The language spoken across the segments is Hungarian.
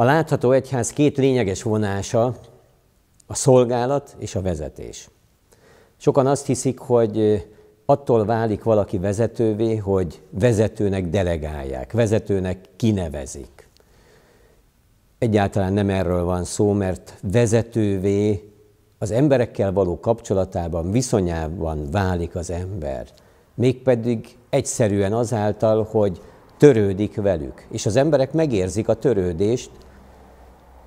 A látható egyház két lényeges vonása a szolgálat és a vezetés. Sokan azt hiszik, hogy attól válik valaki vezetővé, hogy vezetőnek delegálják, vezetőnek kinevezik. Egyáltalán nem erről van szó, mert vezetővé az emberekkel való kapcsolatában, viszonyában válik az ember. Mégpedig egyszerűen azáltal, hogy törődik velük. És az emberek megérzik a törődést,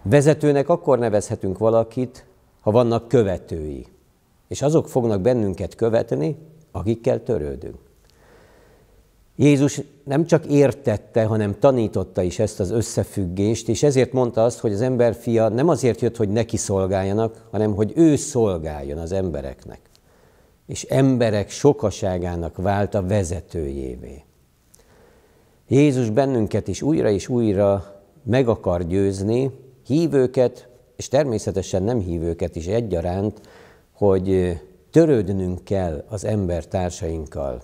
Vezetőnek akkor nevezhetünk valakit, ha vannak követői, és azok fognak bennünket követni, akikkel törődünk. Jézus nem csak értette, hanem tanította is ezt az összefüggést, és ezért mondta azt, hogy az fia nem azért jött, hogy neki szolgáljanak, hanem hogy ő szolgáljon az embereknek. És emberek sokaságának vált a vezetőjévé. Jézus bennünket is újra és újra meg akar győzni, hívőket, és természetesen nem hívőket is egyaránt, hogy törődnünk kell az embertársainkkal.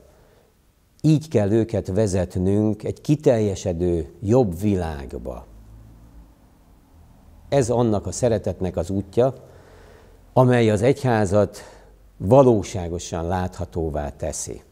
Így kell őket vezetnünk egy kiteljesedő, jobb világba. Ez annak a szeretetnek az útja, amely az egyházat valóságosan láthatóvá teszi.